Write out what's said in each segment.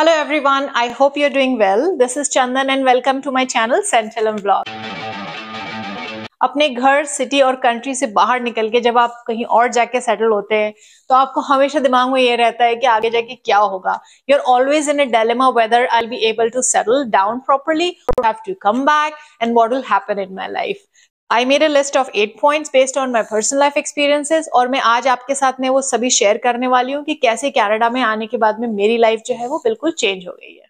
Hello everyone, I hope you're doing well. This is Chandan and welcome to my channel Centralum Vlog. अपने घर city और country से बाहर निकल के जब आप कहीं और जाके सेटल होते हैं तो आपको हमेशा दिमाग में ये रहता है कि आगे जाके क्या होगा you are always in a dilemma whether I be able to settle down properly have to come back and what will happen in my life I made a list of eight point based on my personal life experiences और मैं आज आपके साथ में वो सभी share करने वाली हूँ कि कैसे कैनेडा में आने के बाद में मेरी लाइफ जो है वो बिल्कुल चेंज हो गई है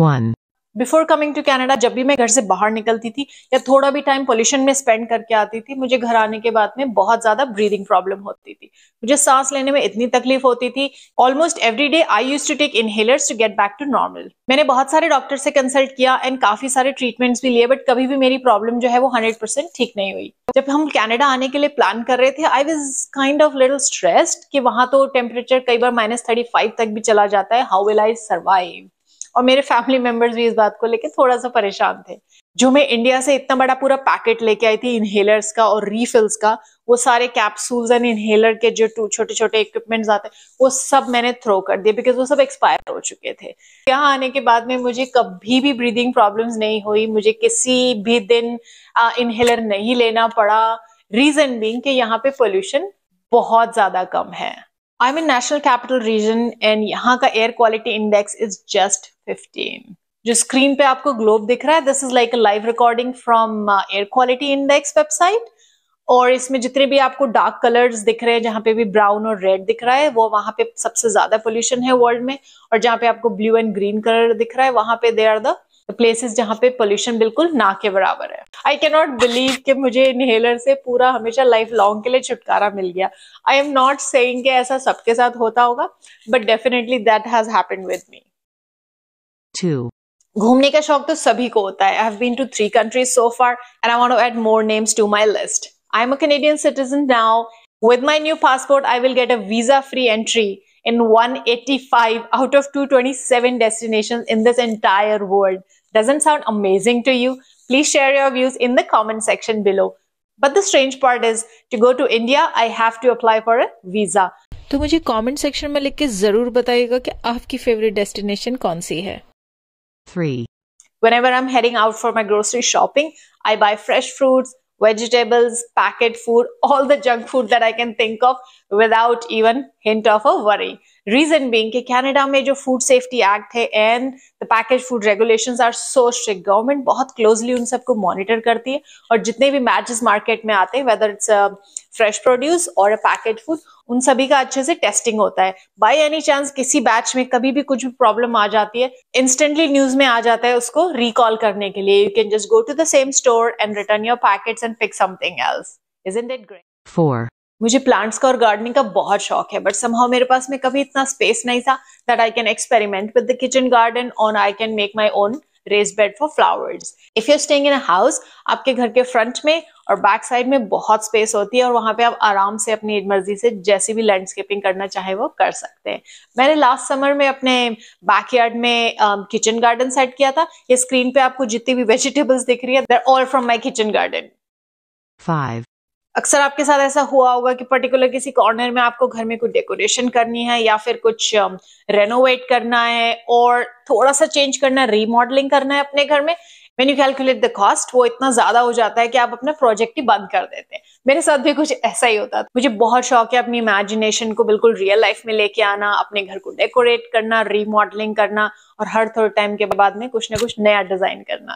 One. Before coming to Canada जब भी मैं घर से बाहर निकलती थी या थोड़ा भी टाइम पोल्यूशन में स्पेंड करके आती थी मुझे घर आने के बाद में बहुत ज्यादा ब्रीदिंग प्रॉब्लम होती थी मुझे सांस लेने में इतनी तकलीफ होती थी almost every day I use to take inhalers to get back to normal मैंने बहुत सारे डॉक्टर से कंसल्ट किया एंड काफी सारे ट्रीटमेंट्स भी लिए बट कभी भी मेरी प्रॉब्लम जो है वो हंड्रेड परसेंट ठीक नहीं हुई जब हम कैनेडा आने के लिए प्लान कर रहे थे I was kind of little stressed कि वहां तो टेम्परेचर कई बार माइनस थर्टी फाइव तक भी चला जाता है हाउ विल आई सर्वाइव और मेरे फैमिली मेंबर्स भी इस बात को लेके थोड़ा सा परेशान थे जो मैं इंडिया से इतना बड़ा पूरा पैकेट लेके आई थी इनहेलर्स का और रीफिल्स का वो सारे कैप्सूल्स एंड इनहेलर के जो छोटे छोटे इक्विपमेंट्स आते हैं वो सब मैंने थ्रो कर दिए बिकॉज वो सब एक्सपायर हो चुके थे यहाँ आने के बाद में मुझे कभी भी ब्रीदिंग प्रॉब्लम्स नहीं हुई मुझे किसी भी दिन इनहेलर नहीं लेना पड़ा रीजन बींग कि यहाँ पे पोल्यूशन बहुत ज्यादा कम है I mean in national capital region and यहाँ का air quality index is just 15 जो स्क्रीन पे आपको ग्लोब दिख रहा है this is like a live recording from air quality index website और इसमें जितने भी आपको डार्क कलर्स दिख रहे हैं जहाँ पे भी ब्राउन और रेड दिख रहा है वो वहाँ पे सबसे ज्यादा पोल्यूशन है वर्ल्ड में और जहाँ पे आपको ब्लू एंड ग्रीन कलर दिख रहा है वहां पे दे आर द प्लेसेस जहाँ पे पोल्यूशन बिल्कुल ना के बराबर है आई के नॉट बिलीव कि मुझे इनहेलर से पूरा हमेशा लाइफ लॉन्ग के लिए छुटकारा मिल गया आई एम नॉट से ऐसा सबके साथ होता होगा but definitely that has happened with me too घूमने का शौक तो सभी को होता है I have been to three countries so far and I want to add more names to my list I am a Canadian citizen now With my new passport, I will get a visa free entry in 185 out of 227 destinations in this entire world. Doesn't sound amazing to you? Please share your views in the comment section below. But the strange part is to go to India, I have to apply for a visa. तो मुझे comment section में लिख के जरूर बताइएगा कि आपकी favourite destination कौन है 3 Whenever I'm heading out for my grocery shopping, I buy fresh fruits, vegetables, packet food, all the junk food that I can think of without even hint of a worry. Reason being Canada में जो food safety act है and the package food regulation are so strict government बहुत closely उन सबको monitor करती है और जितने भी मैचेस मार्केट में आते हैं वेदर इट्स फ्रेश प्रोड्यूस और अ पैकेज फूड उन सभी का अच्छे से टेस्टिंग होता है बाई एनी चांस किसी बैच में कभी भी कुछ भी प्रॉब्लम आ जाती है इंस्टेंटली न्यूज में आ जाता है उसको रिकॉल करने के लिए you can just go to the same store and return your packets and pick something else in that great for मुझे प्लांट्स का और गार्डनिंग का बहुत शौक है बट समहाउ मेरे पास में कभी इतना स्पेस नहीं था that I can experiment with the kitchen garden और I can make my own raised bed for flowers if you staying in a house आपके घर के फ्रंट में और बैक साइड में बहुत स्पेस होती है और वहां पे आप आराम से अपनी मर्जी से जैसी भी लैंडस्केपिंग करना चाहे वो कर सकते हैं मैंने लास्ट समर में अपने बैकयार्ड में किचन गार्डन सेट किया था ये स्क्रीन पे आपको जितनी भी वेजिटेबल्स दिख रही है all from my kitchen garden five अक्सर आपके साथ ऐसा हुआ होगा कि पर्टिकुलर किसी कॉर्नर में आपको घर में कुछ डेकोरेशन करनी है या फिर कुछ रेनोवेट um, करना है और थोड़ा सा चेंज करना है रीमॉडलिंग करना है अपने घर में when you calculate the cost वो इतना ज्यादा हो जाता है कि आप अपना प्रोजेक्ट ही बंद कर देते हैं मेरे साथ भी कुछ ऐसा ही होता था मुझे बहुत शौक है अपनी इमेजिनेशन को बिल्कुल रियल लाइफ में लेके आना अपने घर को डेकोरेट करना रीमॉडलिंग करना और हर थोड़े टाइम के बाद में कुछ ना कुछ नया डिजाइन करना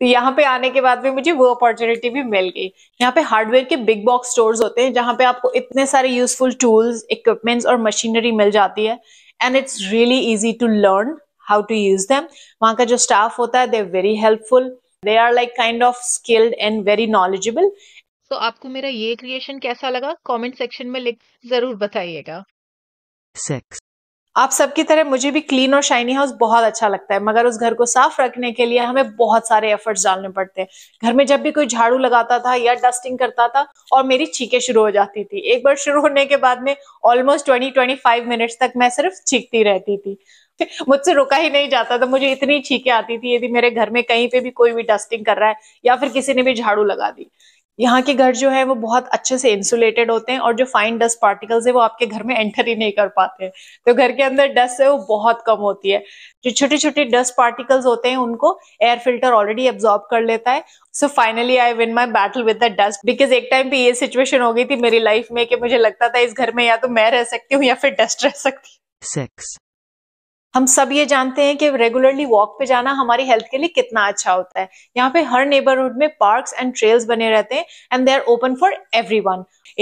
तो यहाँ पे आने के बाद भी मुझे वो अपॉर्चुनिटी भी मिल गई यहाँ पे हार्डवेयर के बिग बॉक्स स्टोर्स होते हैं जहाँ पे आपको इतने सारे यूजफुल टूल्स इक्विपमेंट्स और मशीनरी मिल जाती है and it's really easy to learn how to use them वहाँ का जो स्टाफ होता है they very helpful they are like kind of skilled and very knowledgeable तो आपको मेरा ये क्रिएशन कैसा लगा कमेंट सेक्शन में लिख जरूर बताइएगा सिक्स आप सबकी तरह मुझे भी क्लीन और शाइनी हाउस बहुत अच्छा लगता है मगर उस घर को साफ रखने के लिए हमें बहुत सारे एफर्ट्स डालने पड़ते हैं घर में जब भी कोई झाड़ू लगाता था या डस्टिंग करता था और मेरी चीखें शुरू हो जाती थी एक बार शुरू होने के बाद में almost twenty twenty five minutes तक मैं सिर्फ चीखती रहती थी मुझसे रुका ही नहीं जाता था मुझे इतनी चीखें आती थी यदि मेरे घर में कहीं पे भी कोई भी डस्टिंग कर रहा है या फिर किसी ने भी झाड़ू लगा दी यहाँ के घर जो है वो बहुत अच्छे से इंसुलेटेड होते हैं और जो फाइन डस्ट पार्टिकल्स है वो आपके घर में एंटर ही नहीं कर पाते हैं तो घर के अंदर डस्ट है वो बहुत कम होती है जो छोटे छोटे डस्ट पार्टिकल्स होते हैं उनको एयर फिल्टर ऑलरेडी एब्जॉर्ब कर लेता है so finally I win my battle with the dust because एक टाइम पे ये सिचुएशन हो गई थी मेरी लाइफ में कि मुझे लगता था इस घर में या तो मैं रह सकती हूँ या फिर डस्ट रह सकती हूँ हम सब ये जानते हैं कि रेगुलरली वॉक पे जाना हमारी हेल्थ के लिए कितना अच्छा होता है यहाँ पे हर नेबरहुड में पार्क्स एंड ट्रेल्स बने रहते हैं and they are open for every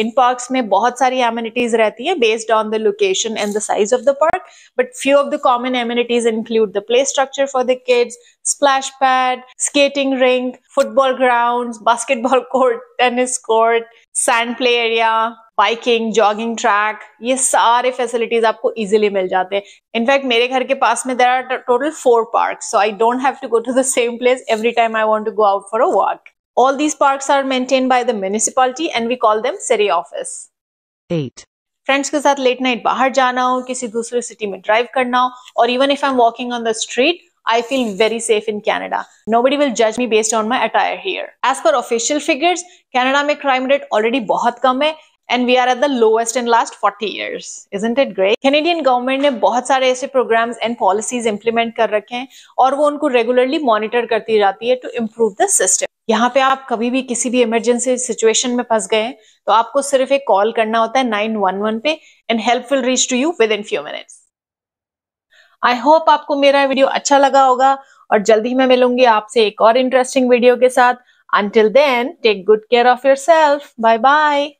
इन पार्क्स में बहुत सारी एम्यूनिटीज रहती है based on the location and the size of the park but few of the common amenities include the play structure for the kids splash pad skating rink football ground basketball court tennis court sand play area biking jogging track ये सारे facilities आपको easily मिल जाते हैं in fact मेरे घर के पास में there are total four park so I don't have to go to the same place every time I want to go out for a walk all these park are maintain by the municipality and we call them city office at friends के साथ late night बाहर जाना हो किसी दूसरे city में drive करना हो और even if I am walking on the street I feel very safe in Canada. Nobody will judge me based on my attire here. As per official figures, Canada में crime rate already बहुत कम है and we are at the lowest in last 40 years. Isn't it great? Canadian government ने बहुत सारे ऐसे programs and policies implement कर रखे हैं और वो उनको regularly monitor करती जाती है to improve the system. यहाँ पे आप कभी भी किसी भी इमरजेंसी सिचुएशन में फंस गए तो आपको सिर्फ एक कॉल करना होता है 911 पे and help will reach to you within few minutes I hope आपको मेरा वीडियो अच्छा लगा होगा और जल्द ही मैं मिलूंगी आपसे एक और इंटरेस्टिंग वीडियो के साथ until then take good care of yourself bye bye